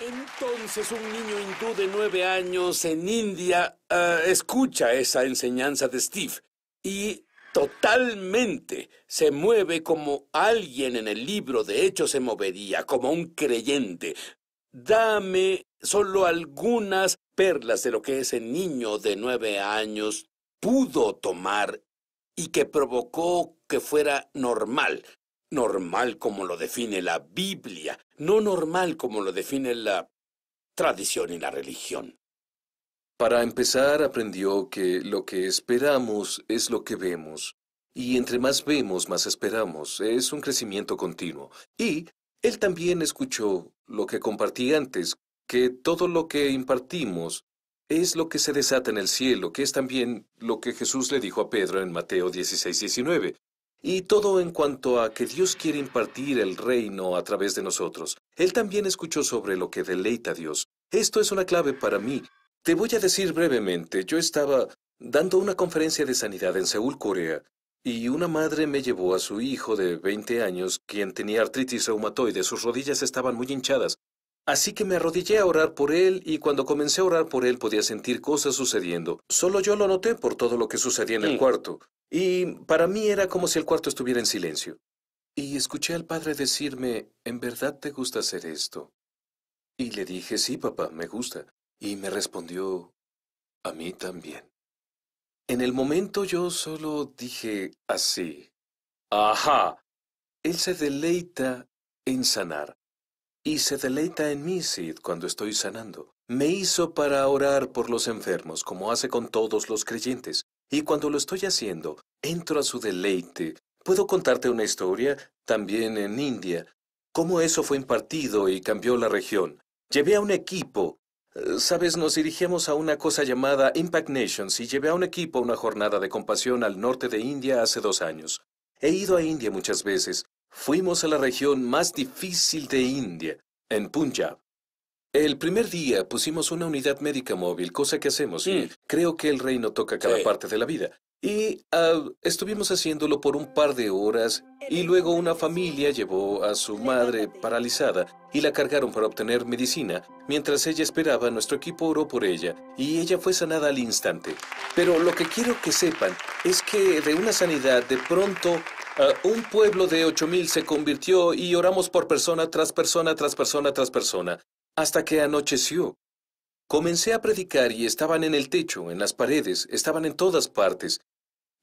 Entonces un niño hindú de nueve años en India eh, escucha esa enseñanza de Steve y totalmente se mueve como alguien en el libro de hecho se movería, como un creyente. Dame solo algunas perlas de lo que ese niño de nueve años pudo tomar y que provocó que fuera normal, normal como lo define la Biblia, no normal como lo define la tradición y la religión. Para empezar, aprendió que lo que esperamos es lo que vemos, y entre más vemos, más esperamos. Es un crecimiento continuo. Y él también escuchó lo que compartí antes, que todo lo que impartimos es lo que se desata en el cielo, que es también lo que Jesús le dijo a Pedro en Mateo 16, 19. Y todo en cuanto a que Dios quiere impartir el reino a través de nosotros. Él también escuchó sobre lo que deleita a Dios. Esto es una clave para mí. Te voy a decir brevemente, yo estaba dando una conferencia de sanidad en Seúl, Corea, y una madre me llevó a su hijo de 20 años, quien tenía artritis reumatoide, sus rodillas estaban muy hinchadas, Así que me arrodillé a orar por él y cuando comencé a orar por él podía sentir cosas sucediendo. Solo yo lo noté por todo lo que sucedía en el mm. cuarto. Y para mí era como si el cuarto estuviera en silencio. Y escuché al padre decirme, ¿en verdad te gusta hacer esto? Y le dije, sí, papá, me gusta. Y me respondió, a mí también. En el momento yo solo dije así, ajá, él se deleita en sanar y se deleita en mí, Sid, cuando estoy sanando. Me hizo para orar por los enfermos, como hace con todos los creyentes, y cuando lo estoy haciendo, entro a su deleite. Puedo contarte una historia, también en India, cómo eso fue impartido y cambió la región. Llevé a un equipo. Eh, Sabes, nos dirigimos a una cosa llamada Impact Nations y llevé a un equipo a una jornada de compasión al norte de India hace dos años. He ido a India muchas veces fuimos a la región más difícil de India, en Punjab. El primer día pusimos una unidad médica móvil, cosa que hacemos y hmm. creo que el reino toca cada parte de la vida. Y ah, estuvimos haciéndolo por un par de horas y luego una familia llevó a su madre paralizada y la cargaron para obtener medicina. Mientras ella esperaba, nuestro equipo oró por ella y ella fue sanada al instante. Pero lo que quiero que sepan es que de una sanidad de pronto Ah, un pueblo de mil se convirtió y oramos por persona tras persona tras persona tras persona, hasta que anocheció. Comencé a predicar y estaban en el techo, en las paredes, estaban en todas partes.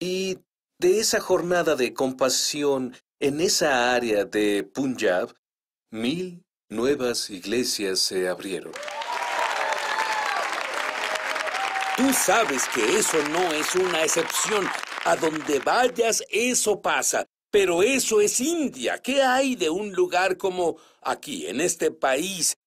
Y de esa jornada de compasión en esa área de Punjab, mil nuevas iglesias se abrieron. Tú sabes que eso no es una excepción, a donde vayas eso pasa. Pero eso es India. ¿Qué hay de un lugar como aquí, en este país?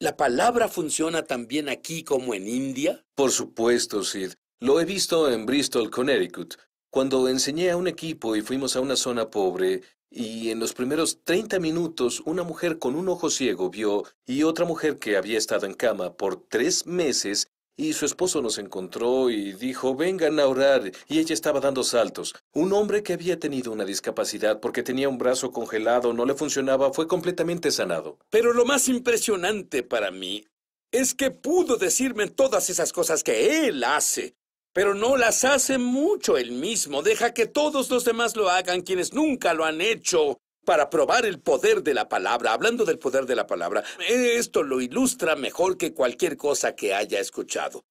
¿La palabra funciona también aquí como en India? Por supuesto, Sid. Lo he visto en Bristol, Connecticut. Cuando enseñé a un equipo y fuimos a una zona pobre, y en los primeros 30 minutos una mujer con un ojo ciego vio y otra mujer que había estado en cama por tres meses y su esposo nos encontró y dijo, vengan a orar. Y ella estaba dando saltos. Un hombre que había tenido una discapacidad porque tenía un brazo congelado, no le funcionaba, fue completamente sanado. Pero lo más impresionante para mí es que pudo decirme todas esas cosas que él hace. Pero no las hace mucho él mismo. Deja que todos los demás lo hagan, quienes nunca lo han hecho para probar el poder de la palabra, hablando del poder de la palabra, esto lo ilustra mejor que cualquier cosa que haya escuchado.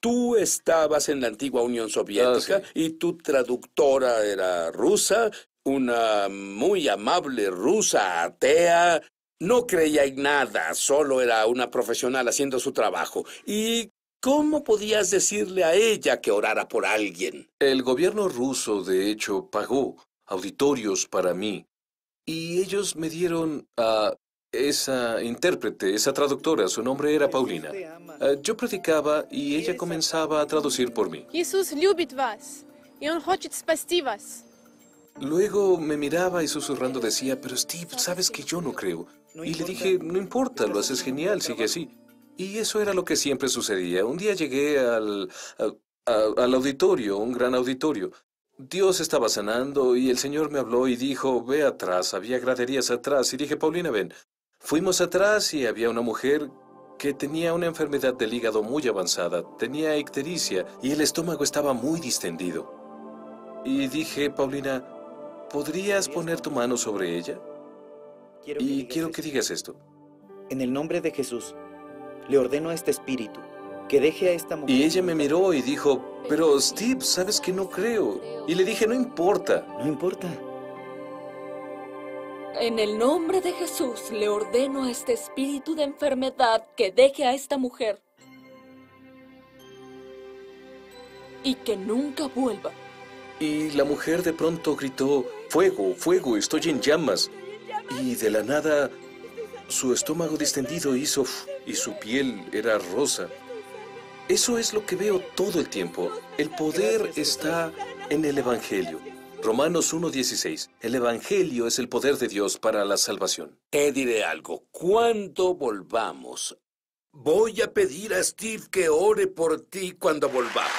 Tú estabas en la antigua Unión ah, Soviética y tu traductora era rusa, una muy amable rusa atea. No creía en nada, solo era una profesional haciendo su trabajo. ¿Y cómo podías decirle a ella que orara por alguien? El gobierno ruso, de hecho, pagó auditorios para mí y ellos me dieron a esa intérprete, esa traductora, su nombre era Paulina. Ah, yo predicaba y ella comenzaba a traducir por mí. Luego me miraba y susurrando decía, pero Steve, sabes que yo no creo. Y le dije, no importa, lo haces genial, sigue así. Y eso era lo que siempre sucedía. Un día llegué al, al auditorio, un gran auditorio, Dios estaba sanando y el Señor me habló y dijo, ve atrás, había graderías atrás. Y dije, Paulina, ven. Fuimos atrás y había una mujer que tenía una enfermedad del hígado muy avanzada, tenía ictericia y el estómago estaba muy distendido. Y dije, Paulina, ¿podrías poner tu mano sobre ella? y quiero que digas esto. En el nombre de Jesús, le ordeno a este espíritu, que deje a esta mujer. Y ella me miró y dijo, pero Steve, sabes que no creo. Y le dije, no importa. No importa. En el nombre de Jesús le ordeno a este espíritu de enfermedad que deje a esta mujer. Y que nunca vuelva. Y la mujer de pronto gritó, fuego, fuego, estoy en llamas. Y de la nada, su estómago distendido hizo, y su piel era rosa. Eso es lo que veo todo el tiempo. El poder está en el Evangelio. Romanos 1.16. El Evangelio es el poder de Dios para la salvación. Te diré algo. Cuando volvamos, voy a pedir a Steve que ore por ti cuando volvamos.